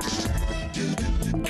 Oh,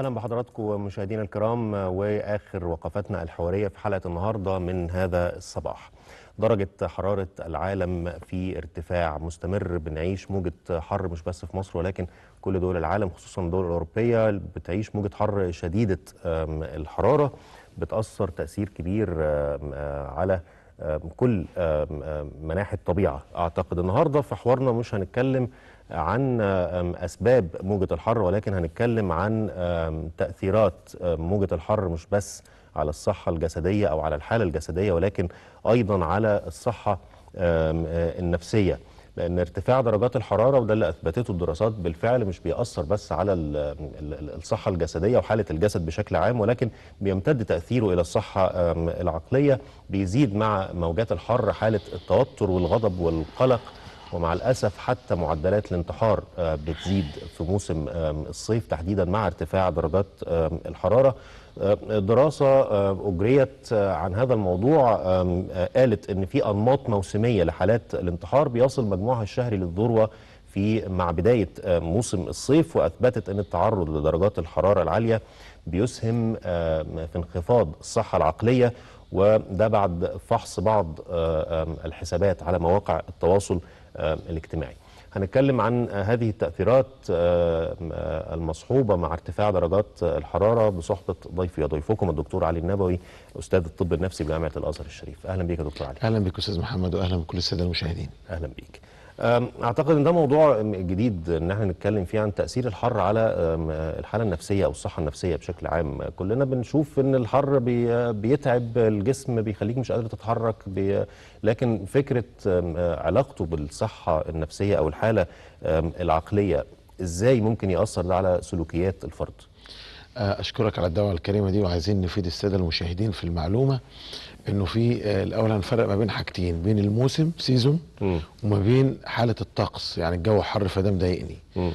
اهلا بحضراتكم مشاهدينا الكرام واخر وقفتنا الحواريه في حلقه النهارده من هذا الصباح. درجه حراره العالم في ارتفاع مستمر بنعيش موجه حر مش بس في مصر ولكن كل دول العالم خصوصا الدول الاوروبيه بتعيش موجه حر شديده الحراره بتاثر تاثير كبير آه، على كل مناحي الطبيعه اعتقد النهارده في حوارنا مش هنتكلم عن اسباب موجه الحر ولكن هنتكلم عن تاثيرات موجه الحر مش بس على الصحه الجسديه او على الحاله الجسديه ولكن ايضا على الصحه آه، النفسيه لأن ارتفاع درجات الحرارة وده اللي أثبتته الدراسات بالفعل مش بيأثر بس على الصحة الجسدية وحالة الجسد بشكل عام ولكن بيمتد تأثيره إلى الصحة العقلية بيزيد مع موجات الحر حالة التوتر والغضب والقلق ومع الأسف حتى معدلات الانتحار آه، بتزيد في موسم الصيف تحديدا مع ارتفاع درجات الحرارة آه، دراسة آه، أجريت آه، عن هذا الموضوع قالت أن في أنماط موسمية لحالات الانتحار بيصل مجموعها الشهري للذروة في مع بداية موسم الصيف وأثبتت أن التعرض لدرجات الحرارة العالية بيسهم في انخفاض الصحة العقلية وده بعد فحص بعض الحسابات على مواقع التواصل الاجتماعي هنتكلم عن آه، هذه التأثيرات آه، آه، المصحوبة مع ارتفاع درجات الحرارة بصحبة ضيفي وضيفكم الدكتور علي النبوي أستاذ الطب النفسي بجامعة الأزهر الشريف أهلا بك يا دكتور علي أهلا بك أستاذ محمد وأهلا بكل السادة المشاهدين أهلا بك اعتقد ان ده موضوع جديد ان احنا نتكلم فيه عن تاثير الحر على الحاله النفسيه او الصحه النفسيه بشكل عام كلنا بنشوف ان الحر بيتعب الجسم بيخليك مش قادر تتحرك بي... لكن فكره علاقته بالصحه النفسيه او الحاله العقليه ازاي ممكن ياثر ده على سلوكيات الفرد اشكرك على الدعوه الكريمه دي وعايزين نفيد الساده المشاهدين في المعلومه انه في آه، الاول هنفرق ما بين حاجتين بين الموسم سيزون وما بين حاله الطقس يعني الجو حر فده مضايقني آه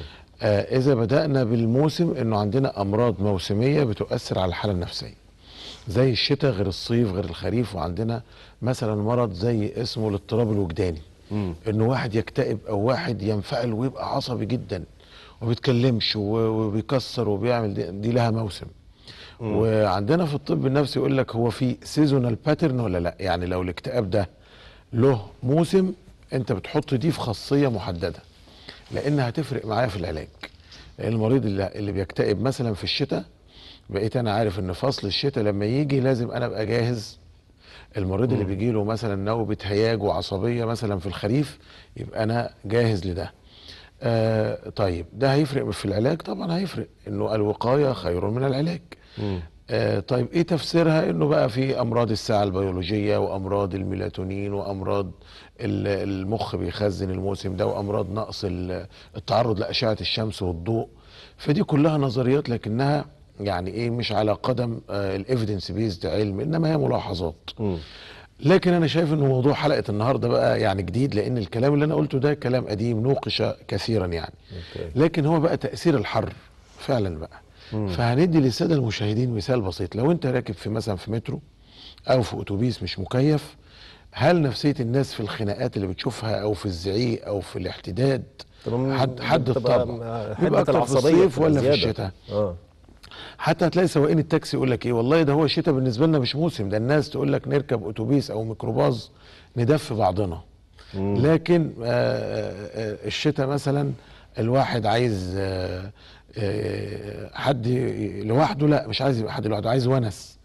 اذا بدانا بالموسم انه عندنا امراض موسميه بتؤثر على الحاله النفسيه زي الشتاء غير الصيف غير الخريف وعندنا مثلا مرض زي اسمه الاضطراب الوجداني انه واحد يكتئب او واحد ينفعل ويبقى عصبي جدا وبيتكلمش وبيكسر وبيعمل دي, دي لها موسم وعندنا في الطب النفسي يقول لك هو في سيزونال باترن ولا لا يعني لو الاكتئاب ده له موسم انت بتحط دي في خاصيه محدده لان هتفرق معايا في العلاج لان المريض اللي, اللي بيكتئب مثلا في الشتاء بقيت انا عارف ان فصل الشتاء لما يجي لازم انا ابقى جاهز المريض اللي بيجي له مثلا نوبه هياج وعصبيه مثلا في الخريف يبقى انا جاهز لده آه طيب ده هيفرق في العلاج طبعا هيفرق انه الوقايه خير من العلاج آه، طيب ايه تفسيرها انه بقى في امراض الساعه البيولوجيه وامراض الميلاتونين وامراض المخ بيخزن الموسم ده وامراض نقص التعرض لاشعه الشمس والضوء فدي كلها نظريات لكنها يعني ايه مش على قدم آه، الايفيدنس بيزد علم انما هي ملاحظات لكن انا شايف ان موضوع حلقه النهارده بقى يعني جديد لان الكلام اللي انا قلته ده كلام قديم نوقش كثيرا يعني لكن هو بقى تاثير الحر فعلا بقى فهندي للساده المشاهدين مثال بسيط لو انت راكب في مثلا في مترو او في اتوبيس مش مكيف هل نفسيه الناس في الخناقات اللي بتشوفها او في الزعيق او في الاحتداد حد حد الطبع يبقى اكتر في الصيف ولا في الشتاء آه. حتى هتلاقي سواقين التاكسي يقول لك ايه والله ده هو الشتاء بالنسبه لنا مش موسم ده الناس تقول لك نركب اتوبيس او ميكروباص ندف بعضنا مم. لكن آآ آه، آآ آه، آه، الشتاء مثلا الواحد عايز آه، حد لوحده لا مش عايز يبقى حد لوحده عايز ونس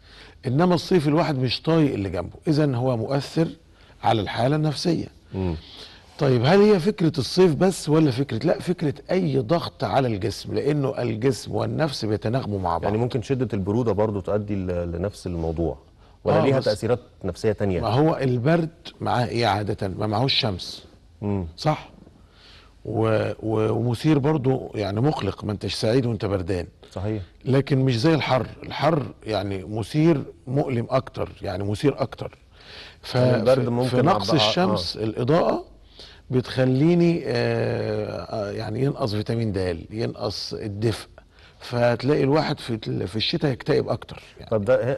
انما الصيف الواحد مش طايق اللي جنبه اذا هو مؤثر على الحاله النفسيه م. طيب هل هي فكره الصيف بس ولا فكره لا فكره اي ضغط على الجسم لانه الجسم والنفس بيتناغموا مع بعض يعني ممكن شده البروده برضو تؤدي لنفس الموضوع ولا آه ليها تاثيرات نفسيه تانية ما هو البرد معاه ايه عاده ما معهوش شمس مم. صح و... ومثير برضو يعني مقلق ما انتش سعيد وانت بردان صحيح لكن مش زي الحر الحر يعني مثير مؤلم اكتر يعني مثير اكتر ف... ممكن في نقص الشمس آه. الاضاءه بتخليني آه،, آه يعني ينقص فيتامين د ينقص الدفء فتلاقي الواحد في في الشتاء يكتئب اكتر يعني طب ده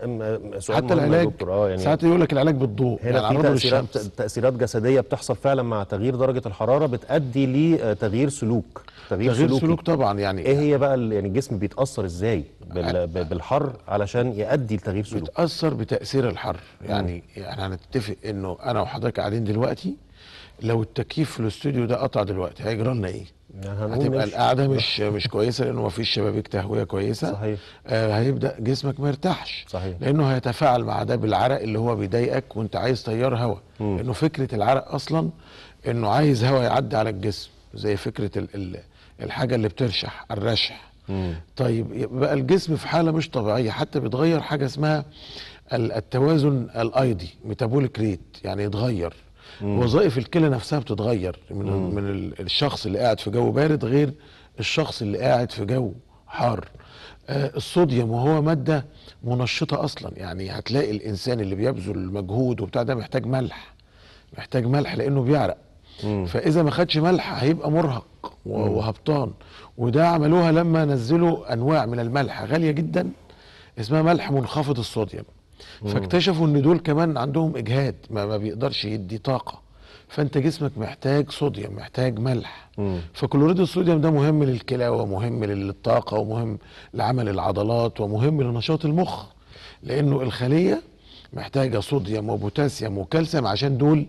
سؤال حتى العلاج آه يعني ساعات يقول لك العلاج بالضوء هنا يعني في تأثيرات, تاثيرات جسديه بتحصل فعلا مع تغيير درجه الحراره بتؤدي لتغيير آه، سلوك تغيير, تغيير سلوك, سلوك طبعا يعني ايه هي بقى يعني الجسم بيتاثر ازاي بالحر علشان يؤدي لتغيير سلوك بيتاثر بتاثير الحر يعني احنا يعني هنتفق انه انا وحضرتك قاعدين دلوقتي لو التكييف في الاستوديو ده قطع دلوقتي هيجرى لنا ايه؟ يعني هتبقى القعده مش مش كويسه لانه مفيش شبابيك تهويه كويسه صحيح آه هيبدا جسمك ما يرتاحش صحيح لانه هيتفاعل مع ده بالعرق اللي هو بيضايقك وانت عايز تيار هواء لانه فكره العرق اصلا انه عايز هواء يعدي على الجسم زي فكره الحاجه اللي بترشح الرشح مم. طيب بقى الجسم في حاله مش طبيعيه حتى بيتغير حاجه اسمها التوازن الايدي ميتابوليك ريت يعني يتغير وظائف الكلى نفسها بتتغير من مم. من الشخص اللي قاعد في جو بارد غير الشخص اللي قاعد في جو حار آه الصوديوم وهو ماده منشطه اصلا يعني هتلاقي الانسان اللي بيبذل مجهود وبتاع ده محتاج ملح محتاج ملح لانه بيعرق مم. فاذا ما خدش ملح هيبقى مرهق وهبطان وده عملوها لما نزلوا انواع من الملح غاليه جدا اسمها ملح منخفض الصوديوم فاكتشفوا ان دول كمان عندهم اجهاد ما, ما بيقدرش يدي طاقه فانت جسمك محتاج صوديوم محتاج ملح فكلوريد الصوديوم ده مهم للكلى ومهم للطاقه ومهم لعمل العضلات ومهم لنشاط المخ لانه الخليه محتاجه صوديوم وبوتاسيوم وكالسيوم عشان دول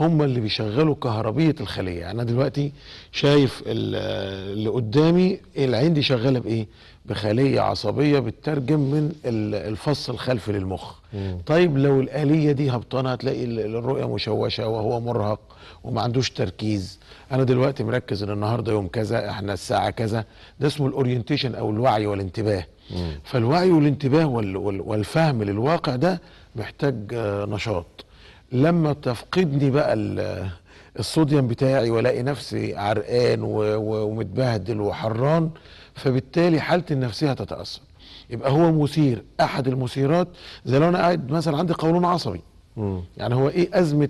هم اللي بيشغلوا كهربيه الخليه يعني انا دلوقتي شايف اللي قدامي العين دي شغاله بايه بخليه عصبيه بتترجم من الفص الخلفي للمخ مم. طيب لو الاليه دي هبطانه هتلاقي الرؤيه مشوشه وهو مرهق وما عندوش تركيز انا دلوقتي مركز ان النهارده يوم كذا احنا الساعه كذا ده اسمه الاورينتيشن او الوعي والانتباه مم. فالوعي والانتباه والفهم للواقع ده محتاج آه، نشاط لما تفقدني بقى الصوديوم بتاعي والاقي نفسي عرقان ومتبهدل وحران فبالتالي حالتي النفسيه هتتاثر يبقى هو مثير احد المثيرات زي لو انا قاعد مثلا عندي قولون عصبي م. يعني هو ايه ازمه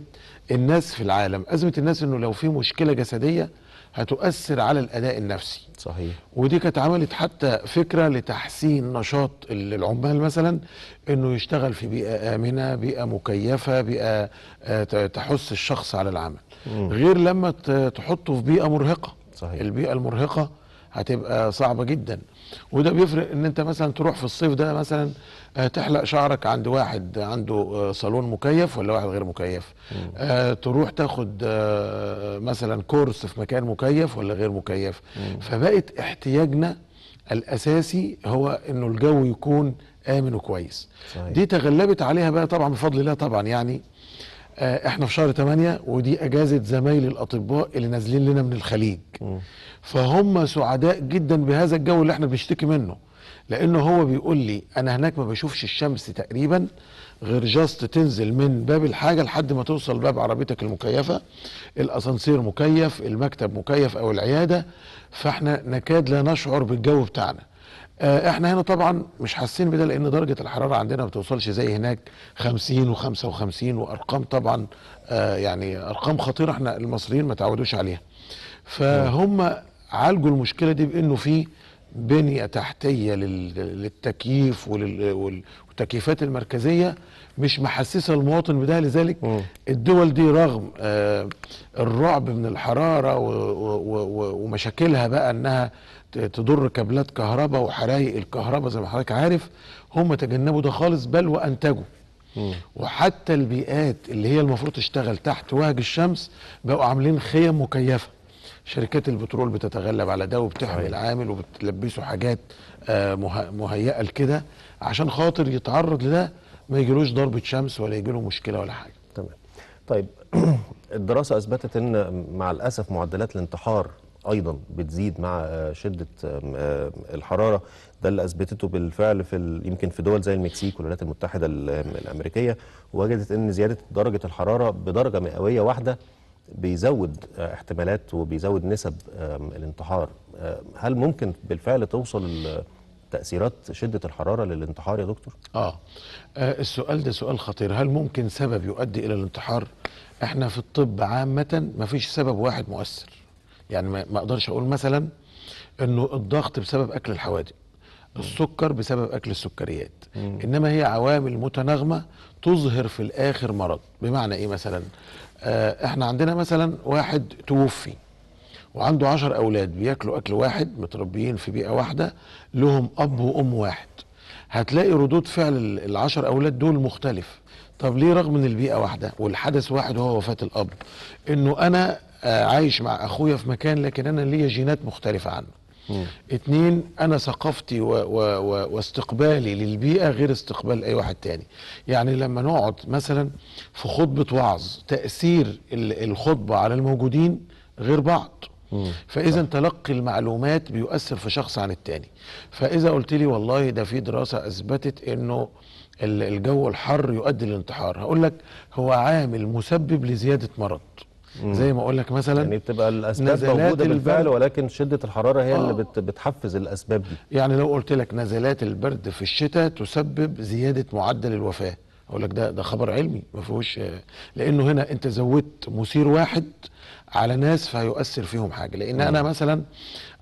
الناس في العالم ازمه الناس انه لو في مشكله جسديه هتؤثر على الاداء النفسي صحيح ودي كانت عملت حتى فكره لتحسين نشاط العمال مثلا انه يشتغل في بيئه امنه بيئه مكيفه بيئه آه، تحث الشخص على العمل غير لما تحطه في بيئه مرهقه صحيح. البيئه المرهقه هتبقى صعبه جدا وده بيفرق ان انت مثلا تروح في الصيف ده مثلا آه، تحلق شعرك عند واحد عنده آه، صالون مكيف ولا واحد غير مكيف مم. آه، تروح تاخد مثلا كورس في مكان مكيف ولا غير مكيف مم. فبقت احتياجنا الاساسي هو انه الجو يكون امن وكويس صحيح. دي تغلبت عليها بقى طبعا بفضل الله طبعا يعني آه، احنا في شهر 8 ودي اجازه زمايلي الاطباء اللي نازلين لنا من الخليج فهم سعداء جدا بهذا الجو اللي احنا بنشتكي منه لانه هو بيقول لي انا هناك ما بشوفش الشمس تقريبا غير جاست تنزل من باب الحاجه لحد ما توصل باب عربيتك المكيفه الاسانسير مكيف المكتب مكيف او العياده فاحنا نكاد لا نشعر بالجو بتاعنا آه، احنا هنا طبعا مش حاسين بده لان درجه الحراره عندنا ما بتوصلش زي هناك 50 و55 وارقام طبعا آه، يعني ارقام خطيره احنا المصريين ما تعودوش عليها فهم عالجوا المشكله دي بانه في بنيه تحتيه للتكييف والتكييفات المركزيه مش محسسه المواطن بده لذلك الدول دي رغم آه، الرعب من الحراره ومشاكلها بقى انها تضر كابلات كهرباء وحرايق الكهرباء زي ما حضرتك عارف هم تجنبوا ده خالص بل وانتجوا وحتى البيئات اللي هي المفروض تشتغل تحت وهج الشمس بقوا عاملين خيم مكيفه شركات البترول بتتغلب على ده وبتحمي العامل وبتلبسه حاجات آه، مهيئه لكده عشان خاطر يتعرض لده ما يجيلوش ضربه شمس ولا يجيله مشكله ولا حاجه تمام طيب الدراسه اثبتت ان مع الاسف معدلات الانتحار ايضا بتزيد مع آه، شده آه، آه، الحراره ده اللي اثبتته بالفعل في يمكن في دول زي المكسيك والولايات المتحده الامريكيه وجدت ان زياده درجه الحراره بدرجه مئويه واحده بيزود احتمالات وبيزود نسب الانتحار هل ممكن بالفعل توصل تأثيرات شدة الحرارة للانتحار يا دكتور؟ آه. آه السؤال ده سؤال خطير هل ممكن سبب يؤدي إلى الانتحار؟ احنا في الطب عامة ما فيش سبب واحد مؤثر يعني ما اقدرش اقول مثلا انه الضغط بسبب اكل الحوادق السكر بسبب اكل السكريات مم. انما هي عوامل متناغمه تظهر في الاخر مرض بمعنى ايه مثلا آه احنا عندنا مثلا واحد توفي وعنده عشر اولاد بياكلوا اكل واحد متربيين في بيئه واحده لهم اب وام واحد هتلاقي ردود فعل العشر اولاد دول مختلف طب ليه رغم ان البيئه واحده والحدث واحد هو وفاه الاب انه انا آه، عايش مع اخويا في مكان لكن انا ليا جينات مختلفه عنه مم. اتنين انا ثقافتي و... و... و... واستقبالي للبيئه غير استقبال اي واحد تاني يعني لما نقعد مثلا في خطبه وعظ تاثير الخطبه على الموجودين غير بعض فاذا تلقي المعلومات بيؤثر في شخص عن التاني فاذا قلت لي والله ده في دراسه اثبتت انه الجو الحر يؤدي للانتحار هقول لك هو عامل مسبب لزياده مرض مم. زي ما اقول لك مثلا يعني بتبقى الاسباب موجوده بالفعل ولكن شده الحراره هي آه. اللي بت بتحفز الاسباب دي يعني لو قلت لك نزلات البرد في الشتاء تسبب زياده معدل الوفاه اقول لك ده ده خبر علمي ما فيهوش لانه هنا انت زودت مثير واحد على ناس فهيؤثر فيهم حاجه لان مم. انا مثلا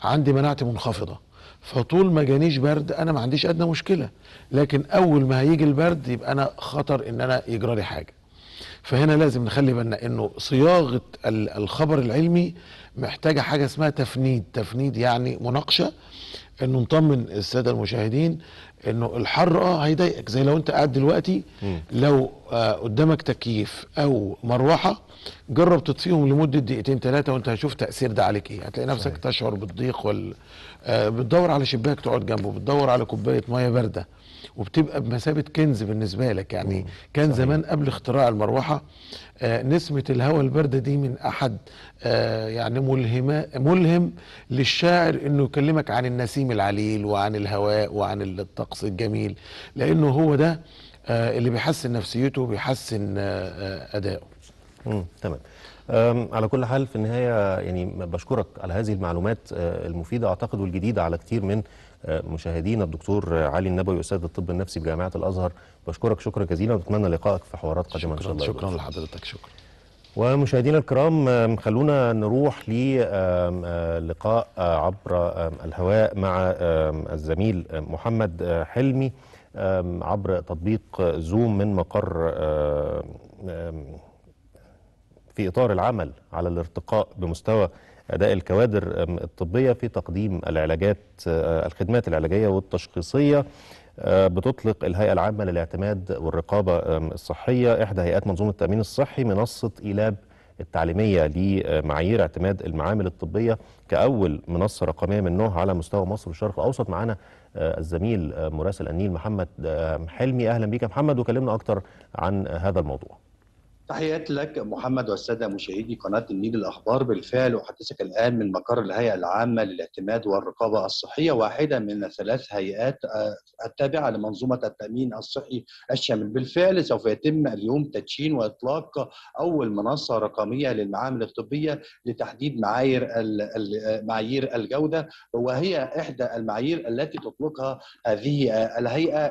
عندي مناعتي منخفضه فطول ما جانيش برد انا ما عنديش ادنى مشكله لكن اول ما هيجي البرد يبقى انا خطر ان انا يجرى لي حاجه فهنا لازم نخلي بالنا انه صياغه الخبر العلمي محتاجه حاجه اسمها تفنيد تفنيد يعني مناقشه انه نطمن الساده المشاهدين انه الحر اه هيضايقك زي لو انت قاعد دلوقتي م. لو آه قدامك تكييف او مروحه جرب تطفيهم لمده دقيقتين ثلاثه وانت هتشوف تاثير ده عليك ايه هتلاقي نفسك صحيح. تشعر بالضيق وال آه بتدور على شباك تقعد جنبه بتدور على كوبايه ميه بارده وبتبقى بمثابه كنز بالنسبه لك يعني مم. كان صحيح. زمان قبل اختراع المروحه آه نسمه الهواء البارده دي من احد آه يعني ملهمه ملهم للشاعر انه يكلمك عن النسيم العليل وعن الهواء وعن الطقس الجميل لانه هو ده آه اللي بيحسن نفسيته وبيحسن آه، آه، ادائه. تمام. على كل حال في النهاية يعني بشكرك على هذه المعلومات أه، المفيدة أعتقد والجديدة على كثير من أه، مشاهدينا الدكتور علي النبوي أستاذ الطب النفسي بجامعة الأزهر بشكرك شكرا جزيلا وبتمنى لقائك في حوارات قادمة إن شاء الله شكرا لحضرتك شكرا ومشاهدينا الكرام خلونا نروح للقاء أه، عبر الهواء مع الزميل محمد حلمي عبر تطبيق زوم من مقر في إطار العمل على الارتقاء بمستوى أداء الكوادر الطبية في تقديم العلاجات آه، الخدمات العلاجية والتشخيصية آه، بتطلق الهيئة العامة للاعتماد والرقابة الصحية إحدى هيئات منظومة التأمين الصحي منصة إيلاب التعليمية لمعايير اعتماد المعامل الطبية كأول منصة رقمية من نوعها على مستوى مصر والشرق الأوسط معانا آه، الزميل مراسل النيل محمد حلمي أهلا بيك محمد وكلمنا أكتر عن هذا الموضوع تحياتي لك محمد والسادة مشاهدي قناة النيل الأخبار بالفعل أحدثك الآن من مقر الهيئة العامة للاعتماد والرقابة الصحية واحدة من ثلاث هيئات آه، التابعة لمنظومة التأمين الصحي الشامل بالفعل سوف يتم اليوم تدشين وإطلاق أول منصة رقمية للمعامل الطبية لتحديد معايير معايير الجودة وهي إحدى المعايير التي تطلقها هذه الهيئة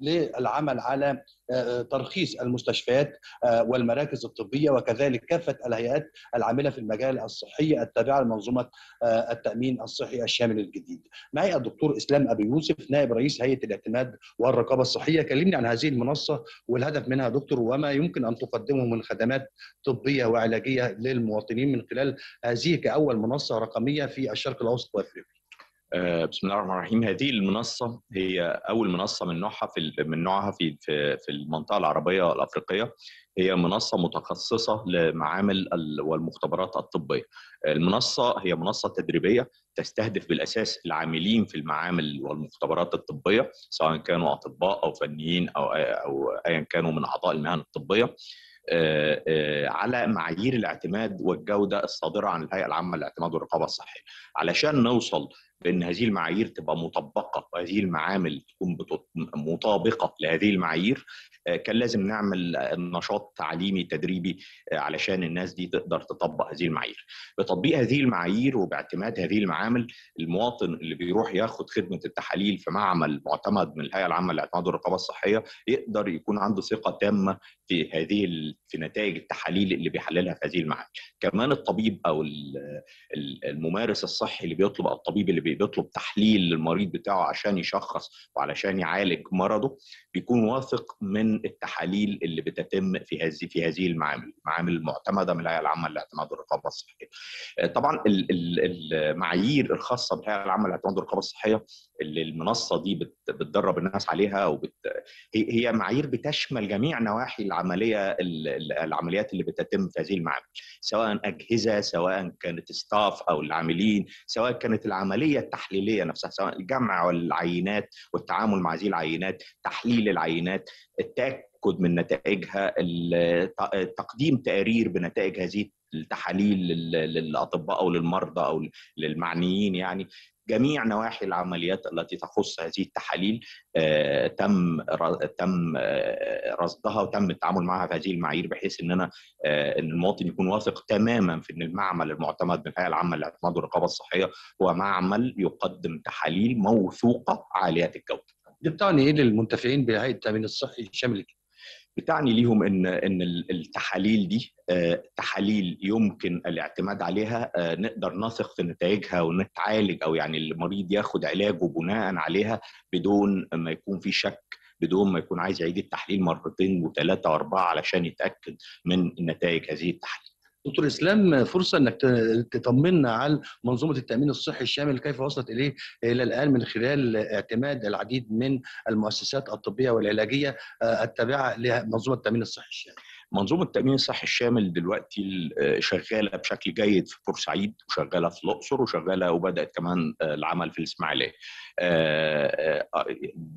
للعمل على آه، آه، ترخيص المستشفيات آه، والمراكز الطبيه وكذلك كافه الهيئات العامله في المجال الصحي التابعه لمنظومه التامين الصحي الشامل الجديد. معي الدكتور اسلام ابي يوسف نائب رئيس هيئه الاعتماد والرقابه الصحيه كلمني عن هذه المنصه والهدف منها دكتور وما يمكن ان تقدمه من خدمات طبيه وعلاجيه للمواطنين من خلال هذه كاول منصه رقميه في الشرق الاوسط وافريقيا. آه، بسم الله الرحمن الرحيم هذه المنصة هي أول منصة من نوعها في من نوعها في في المنطقة العربية الأفريقية هي منصة متخصصة لمعامل والمختبرات الطبية. المنصة هي منصة تدريبية تستهدف بالأساس العاملين في المعامل والمختبرات الطبية سواء كانوا أطباء أو فنيين أو أو أيا كانوا من أعضاء المهن الطبية. آه، آه، على معايير الاعتماد والجوده الصادره عن الهيئه العامه للاعتماد والرقابه الصحيه علشان نوصل بان هذه المعايير تبقى مطبقه وهذه المعامل تكون مطابقه لهذه المعايير آه، كان لازم نعمل نشاط تعليمي تدريبي آه، علشان الناس دي تقدر تطبق هذه المعايير بتطبيق هذه المعايير وباعتماد هذه المعامل المواطن اللي بيروح ياخد خدمه التحاليل في معمل معتمد من الهيئه العامه للاعتماد والرقابه الصحيه يقدر يكون عنده ثقه تامه في هذه في نتائج التحاليل اللي بيحللها في هذه المعامل كمان الطبيب او الممارس الصحي اللي بيطلب او الطبيب اللي بيطلب تحليل للمريض بتاعه عشان يشخص وعلشان يعالج مرضه بيكون واثق من التحاليل اللي بتتم في هذه في هذه المعامل المعامل المعتمده من الهيئه العامه للاعتماد والرقابه الصحيه آه، طبعا المعايير الخاصه بالهيئه العامه للاعتماد والرقابه الصحيه اللي المنصه دي بتدرب الناس عليها وبت... هي معايير بتشمل جميع نواحي العمليه العمليات اللي بتتم في هذه المعامل سواء اجهزه سواء كانت ستاف او العاملين سواء كانت العمليه التحليليه نفسها سواء الجمع والعينات والتعامل مع هذه العينات تحليل العينات التاكد من نتائجها تقديم تقارير بنتائج هذه التحاليل للاطباء او للمرضى او للمعنيين يعني جميع نواحي العمليات التي تخص هذه التحاليل آه، تم تم آه، رصدها وتم التعامل معها في هذه المعايير بحيث اننا آه، ان المواطن يكون واثق تماما في ان المعمل المعتمد من الهيئه العامه للاعتماد والرقابه الصحيه هو معمل يقدم تحاليل موثوقه عاليه الجوده. دكتور ايه للمنتفعين بهيئه التامين الصحي الشامل بتعني ليهم ان ان التحاليل دي آه، تحاليل يمكن الاعتماد عليها آه، نقدر نثق في نتائجها ونتعالج او يعني المريض ياخد علاجه بناء عليها بدون ما يكون في شك بدون ما يكون عايز يعيد التحليل مرتين وثلاثه واربعه علشان يتاكد من نتائج هذه التحاليل. دكتور اسلام فرصه انك تطمنا على منظومه التامين الصحي الشامل كيف وصلت اليه الى الان من خلال اعتماد العديد من المؤسسات الطبيه والعلاجيه آه، التابعه لمنظومه التامين الصحي الشامل. منظومه التامين الصحي الشامل دلوقتي آه، شغاله بشكل جيد في بورسعيد وشغاله في الاقصر وشغاله وبدات كمان آه، العمل في الاسماعيليه آه،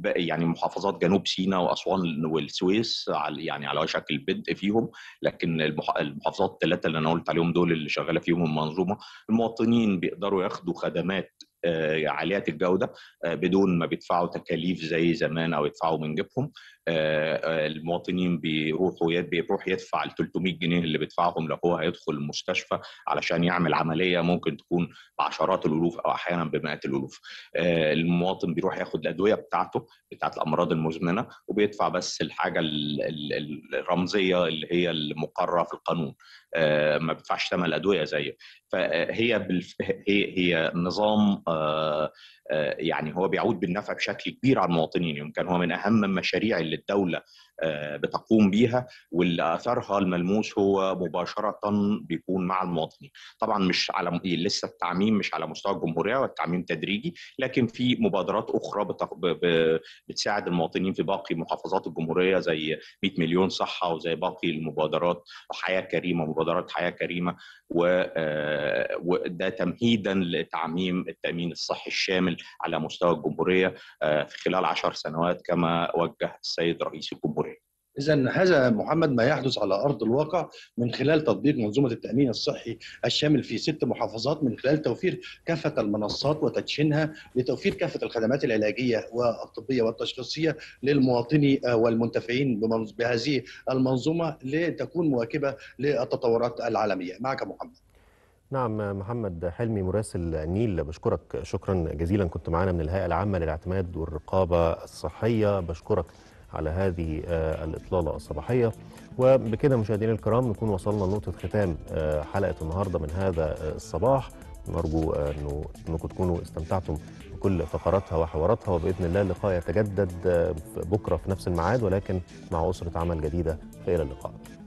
يعني محافظات جنوب سيناء واسوان والسويس على يعني على وشك البدء فيهم لكن المحافظات الثلاثه اللي انا قلت عليهم دول اللي شغاله فيهم المنظومه المواطنين بيقدروا ياخدوا خدمات عاليه الجوده بدون ما بيدفعوا تكاليف زي زمان او يدفعوا من جيبهم آه، المواطنين بيروحوا بيروح يدفع ال 300 جنيه اللي بيدفعهم لو هو هيدخل المستشفى علشان يعمل عمليه ممكن تكون بعشرات الالوف او احيانا بمئات الالوف. آه، المواطن بيروح ياخد الادويه بتاعته بتاعت الامراض المزمنه وبيدفع بس الحاجه الرمزيه اللي هي المقرره في القانون. آه، ما بيدفعش ثمن الادويه زيه فهي بالف... هي هي نظام يعني هو بيعود بالنفع بشكل كبير على المواطنين يمكن هو من اهم المشاريع اللي el Etaula, آه، بتقوم بيها واللي اثرها الملموس هو مباشره بيكون مع المواطنين طبعا مش على لسه التعميم مش على مستوى الجمهوريه والتعميم تدريجي لكن في مبادرات اخرى ب... بتساعد المواطنين في باقي محافظات الجمهوريه زي 100 مليون صحه وزي باقي المبادرات حياه كريمه مبادرات حياه كريمه و... آه، وده تمهيدا لتعميم التامين الصحي الشامل على مستوى الجمهوريه آه، في خلال 10 سنوات كما وجه السيد رئيس الجمهوريه إذا هذا محمد ما يحدث على أرض الواقع من خلال تطبيق منظومة التأمين الصحي الشامل في ست محافظات من خلال توفير كافة المنصات وتدشينها لتوفير كافة الخدمات العلاجية والطبية والتشخيصية للمواطني والمنتفعين بهذه المنظومة لتكون مواكبة للتطورات العالمية معك محمد نعم محمد حلمي مراسل النيل بشكرك شكرا جزيلا كنت معنا من الهيئة العامة للاعتماد والرقابة الصحية بشكرك على هذه آه، الإطلالة الصباحية وبكده مشاهدينا الكرام نكون وصلنا لنقطة ختام آه، حلقة النهاردة من هذا آه، الصباح نرجو أنه أنكم تكونوا استمتعتم بكل فقراتها وحواراتها وبإذن الله اللقاء يتجدد بكرة في نفس الميعاد ولكن مع أسرة عمل جديدة فإلى اللقاء